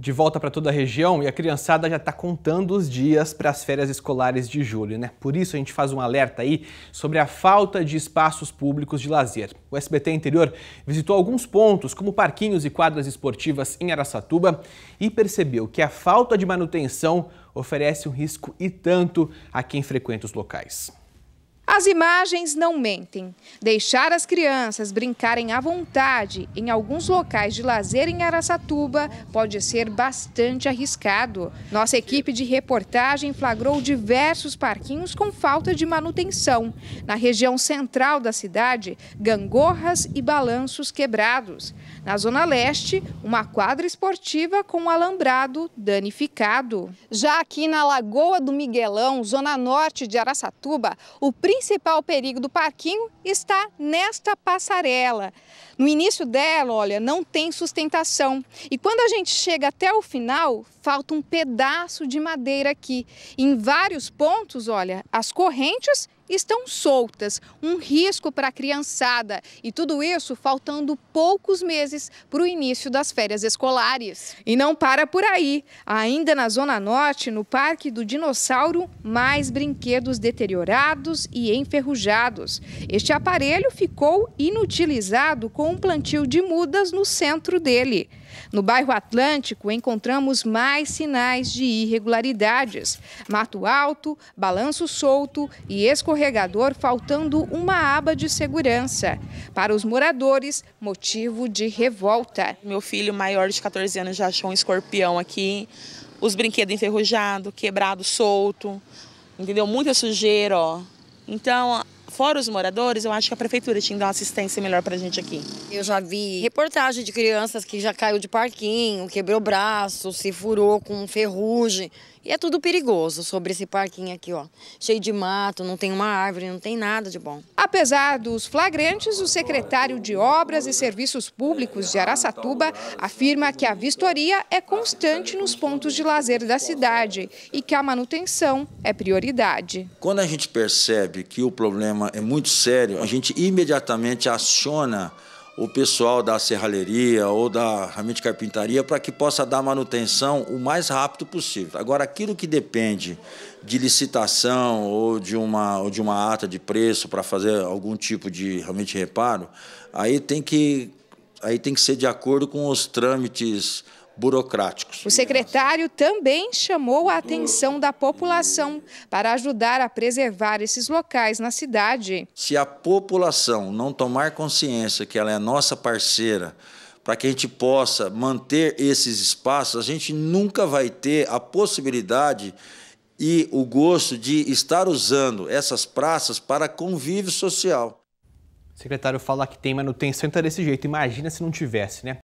de volta para toda a região e a criançada já está contando os dias para as férias escolares de julho, né? Por isso a gente faz um alerta aí sobre a falta de espaços públicos de lazer. O SBT Interior visitou alguns pontos, como parquinhos e quadras esportivas em Araçatuba, e percebeu que a falta de manutenção oferece um risco e tanto a quem frequenta os locais. As imagens não mentem. Deixar as crianças brincarem à vontade em alguns locais de lazer em Araçatuba pode ser bastante arriscado. Nossa equipe de reportagem flagrou diversos parquinhos com falta de manutenção. Na região central da cidade, gangorras e balanços quebrados. Na zona leste, uma quadra esportiva com alambrado danificado. Já aqui na Lagoa do Miguelão, zona norte de Araçatuba, o principal principal perigo do parquinho está nesta passarela. No início dela, olha, não tem sustentação. E quando a gente chega até o final, falta um pedaço de madeira aqui. Em vários pontos, olha, as correntes estão soltas, um risco para a criançada. E tudo isso faltando poucos meses para o início das férias escolares. E não para por aí. Ainda na Zona Norte, no Parque do Dinossauro, mais brinquedos deteriorados e enferrujados. Este aparelho ficou inutilizado com um plantio de mudas no centro dele. No bairro Atlântico, encontramos mais sinais de irregularidades: mato alto, balanço solto e escorregador faltando uma aba de segurança. Para os moradores, motivo de revolta. Meu filho maior de 14 anos já achou um escorpião aqui, os brinquedos enferrujados, quebrado solto, entendeu? Muita sujeira, ó. Então, fora os moradores, eu acho que a prefeitura tinha que dar uma assistência melhor pra gente aqui. Eu já vi reportagem de crianças que já caiu de parquinho, quebrou braço, se furou com ferrugem. E é tudo perigoso sobre esse parquinho aqui, ó. Cheio de mato, não tem uma árvore, não tem nada de bom. Apesar dos flagrantes, o secretário de Obras e Serviços Públicos de Araçatuba afirma que a vistoria é constante nos pontos de lazer da cidade e que a manutenção é prioridade. Quando a gente percebe que o problema é muito sério, a gente imediatamente aciona o pessoal da serralheria ou da realmente carpintaria para que possa dar manutenção o mais rápido possível. Agora, aquilo que depende de licitação ou de uma, ou de uma ata de preço para fazer algum tipo de realmente reparo, aí tem que, aí tem que ser de acordo com os trâmites burocráticos. O secretário também chamou a atenção da população para ajudar a preservar esses locais na cidade. Se a população não tomar consciência que ela é nossa parceira, para que a gente possa manter esses espaços, a gente nunca vai ter a possibilidade e o gosto de estar usando essas praças para convívio social. O secretário fala que tem manutenção então desse jeito. Imagina se não tivesse, né?